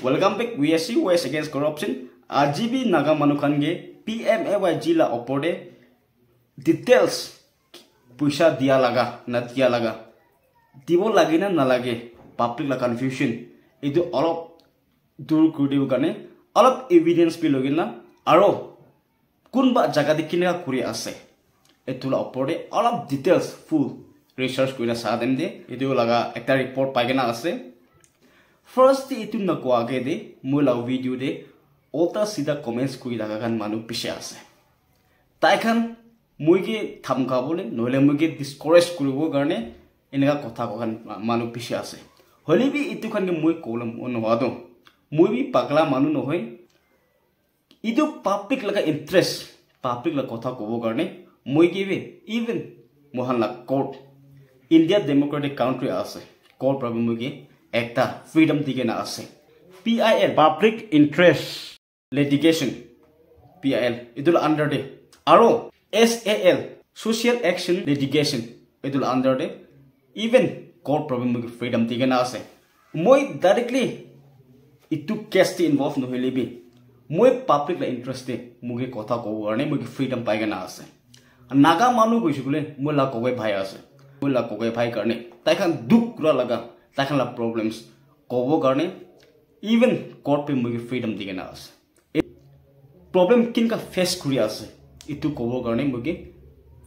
Welcome back, we are seeing ways against corruption. RGB Naga Manukange, PMAYG La Opode, details Pusha Dialaga, Natialaga. Dibo Lagina Nalage, public la confusion. It do all of Durkudivane, all of evidence Pilogina, Aro Kunba Jagadikina Kuria se. Etula Opode, all of details full research Kuria Sadende, it do laga, a report Paganase. First এইটো নকোৱাকে দে মোৰ লাও video' দে অল্টা চিধা comments কৰি থকা কাৰণ মানুহ পিছে আছে তাইখন মইকে থামকাবলৈ নহ'লে মইকে ডিছকৰেজ কৰিবৰ কাৰণে এনেকুৱা কথা কোৱা মানুহ পিছে আছে হ'লে বি এইটো কাৰণে মই ক'লম নোহোৱাটো মই বি পাগলা মানুহ নহয় এইটো পাব্লিক লগা ইণ্টাৰেষ্ট পাব্লিক লগা কথা ক'ব কাৰণে মই কি ইভেন মহানা কৰ্ট ইণ্ডিয়া ডেম'ক্ৰেটিক কাউণ্ট্ৰি আছে কৰ্ট বাবে মই কি একটা ফ্ৰিডম দিকে না আছে P I L public interest litigation P I L ইদুল আন্ডাৰডে আৰু S A L social action litigation ইদুল আন্ডারডে ইভেন কোর্ট প্রবলেম ফ্রিডম দিকে না আছে মই ডাইরেক্টলি ইটু কেসটি ইনভলভ নহলিবি মই পাবলিক ইন্টারেস্টে মোকে কথা কব কারণে মোক ফ্রিডম পাই না আছে নাগা মানুহ কৈছো বোলে মোৰ লাগ কগৈ ভাই আছে মোৰ লাগ কগৈ ভাই কাৰণে তাইখন দুখ লগা তাহলে প্রবলেম কব কারণে ইভেন কোর্ট পে মুখে ফ্রিডম দিকে না আছে প্রবলেম কিনকা ফেস করে আছে এই কব কারণে মুখে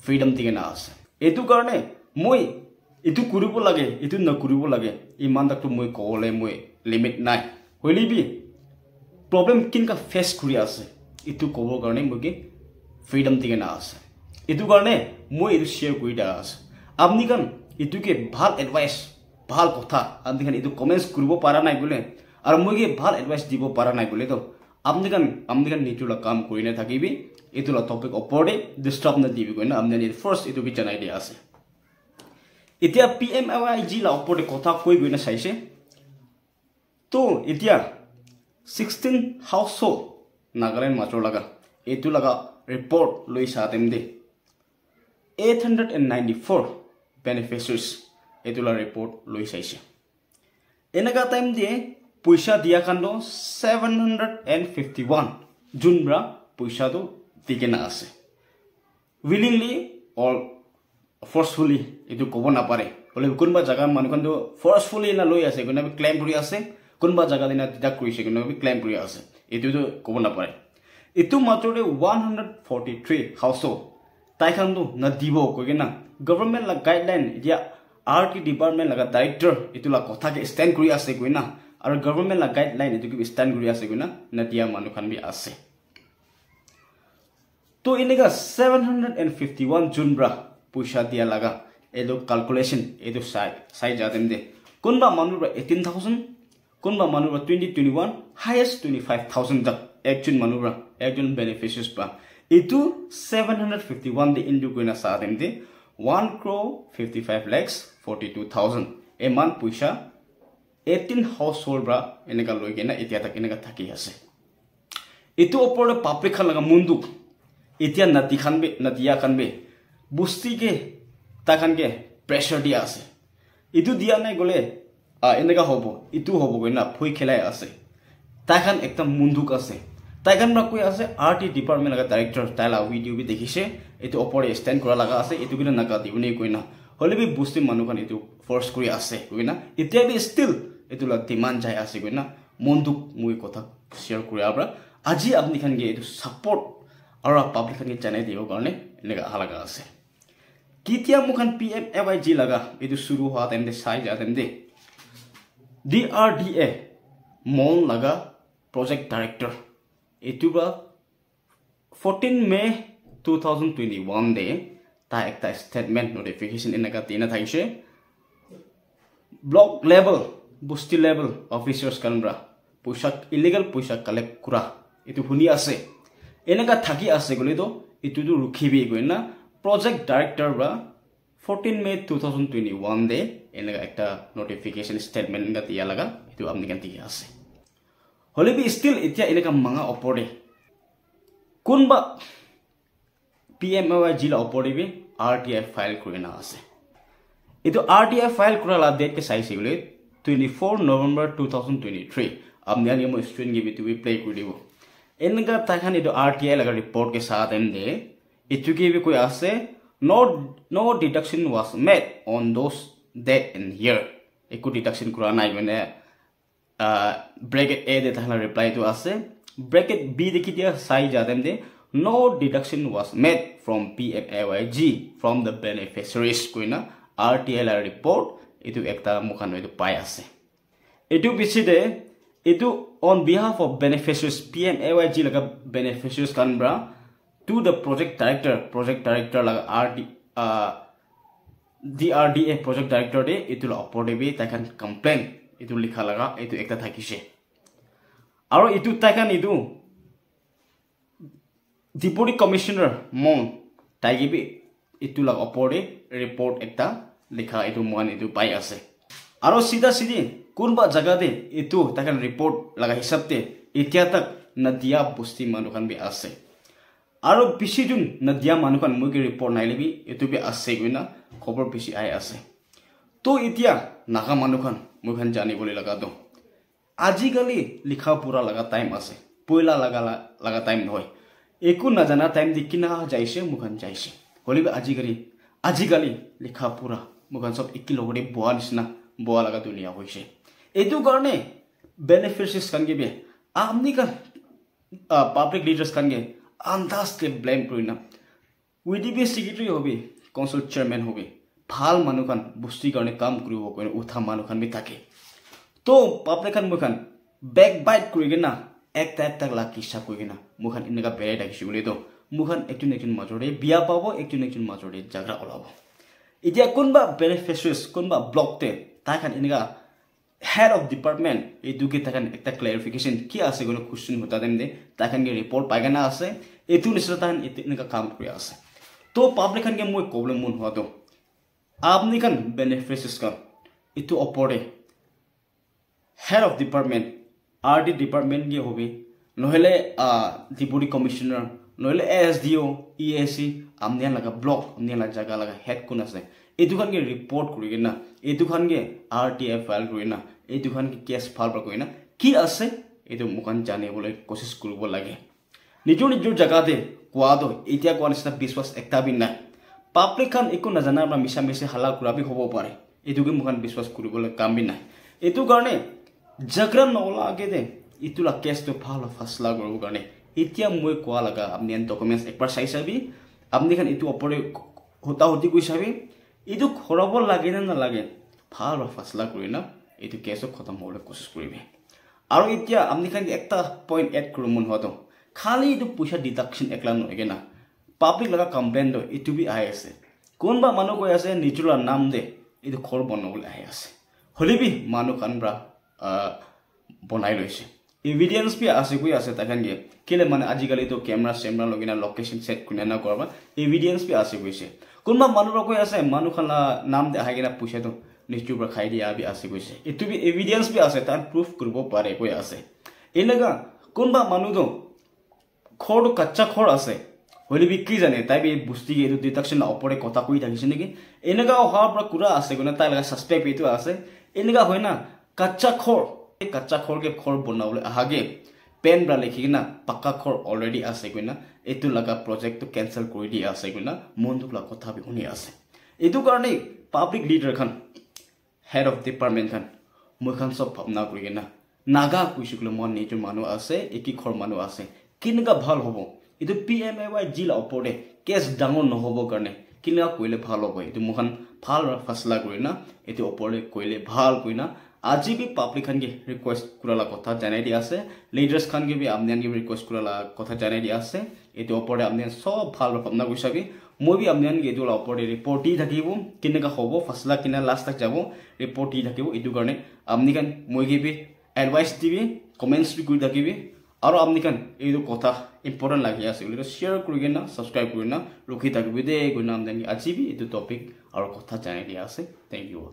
ফ্রিডম দিকে না আছে এই কারণে মই এই করব লাগে এই নকরব লাগে ইমান তাক মই কবলে মই লিমিট নাই হইলি বি প্রবলেম কিনকা ফেস করে আছে এই কব কারণে মুখে ফ্রিডম দিকে না আছে এই কারণে মই এই শেয়ার করে দেওয়া আছে আপনি কান এটুকে ভাল এডভাইস ভাল কথা আপনি এইটো কমেন্টস করব পারা নাই বোলে আর মুগে ভাল এডভাইস দিব পারা নাই বোলে তো আপনি আপনি নিজের কাম করে না থাকিবি এইটো টপিক ওপরে ডিস্টার্ব না দিবি কই না আপনি ফার্স্ট এই বিচার আইডিয়া আছে এতিয়া P M I Y G ওপরে কথা কই গই না চাইছে তো এতিয়া সিক্সটিন হাউস হোল্ড নাগালেন্ড মাত্র লাগা এইটো লাগা রিপোর্ট লই সাথে they eight hundred and ninety four beneficiaries এইটোলা ৰিপৰ্ট লৈ চাইছে এনেকুৱা টাইম দিয়ে পইচা দিয়া কাণ্ড seven hundred and fifty one যোনবোৰা পইচাটো দি কেনে আছে উইলিংলি অৰ ফৰ্চফুলি এইটো ক'ব নাপাৰে বোলে কোনোবা জেগা মানুহখনটো ফৰ্চফুলি এনে লৈ আছে কোনোবাই ক্লেইম কৰি আছে কোনোবা জেগা দিনা ডিডাক্ট কৰিছে কোনোবাই ক্লেইম কৰি আছে এইটোতো ক'ব নাপাৰে এইটো মাত্ৰ one hundred forty three house হ'ল তাইখনটো নাদিব কৈ কিনা গভৰ্ণমেণ্ট গাইডলাইন এতিয়া আৰ্টি ডিপাৰ্টমেণ্ট লগা দায়িত্ব এইটো কথাকে ষ্টেণ্ড কৰি আছে গৈ আৰু গভৰ্ণমেণ্ট লগা গাইডলাইন এইটো ষ্টেণ্ড কৰি আছে গৈ না নে দিয়া বি আছে তো এনেকুৱা seven hundred and fifty one যোনবৰা পইচা দিয়া লগা এইটো কেলকুলেশ্যন এইটো চাই চাই যাতেন দে কোনোবা মানুহৰ পৰা এইটিন থাউজেণ্ড কোনোবা মানুহৰ পৰা twenty twenty one highest twenty five thousand যাক একজন মানুহৰ পৰা একজন বেনিফিচিয়াৰ্ছ পৰা এইটো ছেভেন হাণ্ড্ৰেড ফিফটি ওৱান দি ইনটু কৰি না চাহ দিম দিয়ে 1 crore 55 lakhs 42000 a month puisha 18 household bra enega loi gena etia tak enega thaki ase etu opor public khan laga mundu etia nati khan be natiya khan be busti ke takhan ke pressure dia ase itu dia nai gole a enega hobo itu hobo gena phoi khelai ase takhan ekta munduk ase টাইগান ব্ৰাকুৱে আছে R T department লগা director তাইলা video' বি দেখিছে এইটো ওপৰত stand কৰা লগা আছে এইটো কিন্তু নাকাটি বুলি কইনা হ'লে বি বস্তিৰ মানুহখন এইটো ফৰ্চ কৰি আছে কইনা এতিয়া বি ষ্টিল এইটো লগত ডিমাণ্ড যাই আছে কইনা মনটোক মই কথা শ্বেয়াৰ কৰাৰ পৰা আজি আপুনিখান গিয়ে এইটো ছাপৰ্ট আৰু পাব্লিকখানকে জানাই দিব কাৰণে এনেকৈ অহা লগা আছে কেতিয়া মোৰখন P M A Y G লগা এইটো চুৰু হোৱা টাইমতে চাই যোৱা টাইমতে ডি আৰ ডি এ মন লগা project director YouTuber 14 May 2021 de ta ekta statement notification in naga tina thaise block level busti level officers kanbra পোশাক ইলিগেল পয়সা কালেক্ট করা এইটো শুনি আছে এনেকুৱা থাকি আছে তো এইটোতো রুখিবি গৈ না প্ৰজেক্ট ডাইৰেক্টৰ বা fourteen May two thousand twenty one ডে এনেকুৱা এটা নটিফিকেশ্যন ষ্টেটমেণ্ট এটা দিয়া লগা সেইটো আপুনি দিয়া আছে হলে বি ষ্টিল এতিয়া এনেকুৱা মাঙা ওপৰে কোনোবা পি এম এ ৱাই জিলা ওপৰে B R T I file কৰি না আছে এইটো আৰ টি আই ফাইল কৰা লাভ ডেটকে চাইছে বুলি twenty four November two thousand twenty three আপুনি আনি মই ষ্টুডেণ্ট গেবি প্লে' কৰি দিব এনেকুৱা তাইখন এইটো আৰ টি আই লগা ৰিপৰ্টকে চাহ টাইম দে এইটো কি কৈ আছে not no' deduction was made on those date and here একো ডিডাকশ্যন কৰা নাই মানে ব্ৰেকেট এ দে তাহলে ৰিপ্লাইটো আছে ব্ৰেকেট বি দেখি দিয়া চাই যাতে they no deduction was made from P F A Y G from the beneficiaries কৈ না R T L R report এইটো এটা মুখান এইটো পাই আছে এইটো পিছতে এইটো on behalf of beneficiaries P M A Y G লগা বেনিফিচৰিজ কাৰণ বা to the project director project director লগা R D D R D A project director দে এইটো অপৰ দেৱী তাইখন কমপ্লেইন এইটো লিখা লগা এইটো একটা থাকিছে আৰু এইটো তাইখান এইটো ডিপুটি কমিশনাৰ মন তাই কিবি এইটো লগ ওপৰতে ৰিপৰ্ট এটা লিখা এইটো মন এইটো পাই আছে আৰু চিধা চিধি কোনোবা জেগাতে এইটো তাইখান ৰিপৰ্ট লগা হিচাপে এতিয়া তাক নদিয়া বস্তি মানুহখন বি আছে আৰু পিছি যোন নদিয়া মানুহখন মোক ৰিপৰ্ট নাই লিবি এইটো বি আছে গৈ না খবৰ পিছি আহি আছে তো এতিয়া নাগা মানুহখন মই খান জানিবলৈ লগা দিওঁ আজিকালি লিখা পঢ়া লগা টাইম আছে পইলা লগা লগা টাইম নহয় একো নাজানা টাইম দি কিনা যাইছে মোখান যাইছে হ'লে আজিকালি আজিকালি লিখা পঢ়া মোখান চব একেলগতে বোৱা নিচিনা বোৱা লগা ধুনীয়া হৈছে এইটো কাৰণে বেনিফিচিয়াৰ্ছ খান কিবি আমনি কান পাব্লিক লিডাৰ্ছ খান গে আন্দাজকে ব্লেম কৰি না উই ডি বি চেক্ৰেটেৰী হ'বি কাউঞ্চিল চেয়াৰমেন হ'বি ভাল মানুষ খান বস্তি কারণে কাম করব উঠা মানুষ খান থাকে তো আপনি খান মো খান বেগ বাইট করি কিনা এক একটা তাক লাগ ইচ্ছা কৰি কিনা খান এনেকুৱা বেড়াই ডাকিছি বলে তো মো মোখান একজন একজন মাজৰে বিয়া পাব একজন একজন মাজৰে জাগৰা ওলাব এতিয়া কোনবা বেলেগ ফেচেছ কোনোবা ব্লকতে খান এনেকুৱা হেড অফ ডিপার্টমেন্ট এই দুকে তাখান একটা ক্লারিফিকেশন কি আছে গ'লে কুৱেশ্যন সোধা টাইম দে তাইখানকে ৰিপৰ্ট পাইখানা আছে এইটো নিচিনা তাহান এনেকা কাম করে আছে তো পাবলিক খান গিয়ে মই কবলে মন হওয়া তো আপনি কান বেনিফিচিয়াস কান এটো ওপরে head of department R D department দিয়ে হবে নহলে ডিপুটি কমিশনার নহলে A S Dio E A C আপনি লাগা ব্লক আপনি জায়গা লাগা হেড কোন আছে এই খানকে রিপোর্ট করি না এই খানকে আর টি আই ফাইল করি না এই খানকে কেস ফাইল করি না কি আছে এই মোকান জানিবলে কোশিস করব লাগে নিজ নিজ জায়গাতে কোয়াদ এটা কোয়া নিচিনা বিশ্বাস একটা নাই পাব্লিক একো নাজানাৰ পৰা মিছা মিছি হালা কুৰাবি হ'ব পাৰে এইটোকে মোক বিশ্বাস কৰিবলৈ কামেই নাই এইটো কাৰণে জাগ্ৰা জাগ্ৰাম আগে দে ইটো কেছটো ভাল ফাচলা কৰিবৰ কাৰণে এতিয়া মই কোৱা লগা আপুনি ডকুমেণ্টছ একবাৰ চাই চাবি আপুনি খান এইটো অপৰে হোতাহতি কৰি চাবি এইটো ঘূৰাব লাগে নে নালাগে ভাল ফাচলা কৰি না এইটো কেছো খতম হ'বলৈ কোচিছ কৰিবি আৰু এতিয়া আপুনি খান এটা পইণ্ট এড কৰোঁ মোৰ হোৱাটো খালি এইটো পইচা ডিডাকশ্যন একলা নহয়গৈ না পাব্লিক লগা কমপ্লেইনটো ইটো বি আহি আছে কোনোবা মানুহ কৈ আছে নিজৰ নাম দে এইটো ঘৰ বনাব বুলি আহি আছে হ'লে বি মানুহ কানবৰা বনাই লৈছে ইভিডিয়েঞ্চ বি আছে কৈ আছে তাকে কেলে মানে আজিকালিতো কেমেৰা চেমেৰা লগি না লোকেশ্যন চেট কোনে না কৰবা ইভিডিয়েঞ্চ বি আছে কৈছে কোনোবা মানুহৰ কৈ আছে মানুহখনৰ নাম দে আহি কিনে পইচাটো নিশ্চয় পৰা খাই দিয়া বি আছে কৈছে এইটো বি ইভিডিয়েঞ্চ বি আছে তাত প্ৰুফ কৰিব পাৰে কৈ আছে এনেকুৱা কোনোবা মানুহটো ঘৰটো কাচ্চা ঘৰ আছে হয়নে বি কি জানে তাই এই বস্তিকে এইটো ডিটাকশ্যন ওপৰে কথা কৈ থাকিছে নেকি এনেকুৱা অহাৰ পৰা কুৰা আছে কোনে তাই লগা ছাছপেক্ট এইটো আছে এনেকুৱা হয় না কাচা খৰ এই কাচ্চা খৰকে খৰ বনাবলৈ আহাগে পেন ব্ৰা লিখি কিনা পাকা খৰ অলৰেডি আছে কইনা এইটো লগা প্ৰজেক্টটো কেঞ্চেল কৰি দিয়া আছে কইনা মনটোক লগা কথা বি শুনি আছে এইটো কাৰণে পাব্লিক লিডাৰখন হেড অফ ডিপাৰ্টমেণ্টখন মইখন চব ভাৱনা কৰি কিনা নাগা কৈছোঁ কোনো মই মানুহ আছে একে খৰ মানুহ আছে কেনেকুৱা ভাল হ'ব এইটো পি এম এ ৱাই জিৰ ওপৰতে কেছ ডাঙৰ নহ'বৰ কাৰণে কিনা কৰিলে ভাল হ'ব এইটো মোৰখন ভাল ফাচলা কৰি না এইটো ওপৰতে কৰিলে ভাল কৰি না আজি বি পাব্লিকখানকে ৰিকুৱেষ্ট কৰালা কথা জানাই দিয়া আছে লিডাৰ্ছ খানকে বি আপনিখানকে ৰিকুৱেষ্ট কৰালা কথা জানাই দিয়া আছে এইটো ওপৰতে আপুনি চব ভাল ভাৱনা কৰিছা বি মই বি আপনিখানকে এইটো ওপৰতে ৰিপৰ্ট দি থাকিব কেনেকুৱা হ'ব ফাচলা কেনে লাষ্ট তাক যাব ৰিপৰ্ট দি থাকিব এইটো কাৰণে আপুনি খান মই কি বি এডভাইচ দিবি কমেণ্টছ বি কৰি থাকিবি আৰু আপনিখান এইটো কথা ইম্পৰ্টেণ্ট লাগি আছে বুলি শ্বেয়াৰ কৰি কিনে ছাবস্ক্ৰাইব কৰি না ৰখি থাকিবি দেই কৈ নাম দে আজি বি এইটো টপিক আৰু কথা জানি দিয়া আছে থেংক ইউ